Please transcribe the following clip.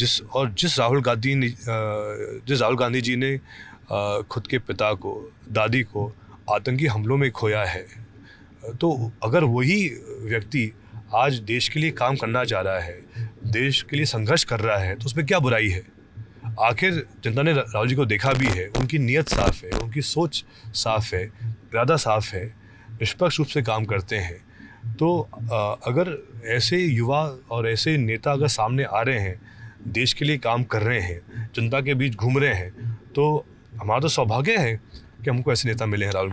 जिस और जिस राहुल गांधी ने जिस राहुल गांधी जी ने खुद के पिता को दादी को आतंकी हमलों में खोया है तो अगर वही व्यक्ति आज देश के लिए काम करना चाह रहा है देश के लिए संघर्ष कर रहा है तो उसमें क्या बुराई है आखिर जनता ने राहुल जी को देखा भी है उनकी नीयत साफ़ है उनकी सोच साफ़ है इरादा साफ़ है निष्पक्ष रूप से काम करते हैं तो अगर ऐसे युवा और ऐसे नेता अगर सामने आ रहे हैं देश के लिए काम कर रहे हैं जनता के बीच घूम रहे हैं तो हमारा तो सौभाग्य है कि हमको ऐसे नेता मिले हैं राहुल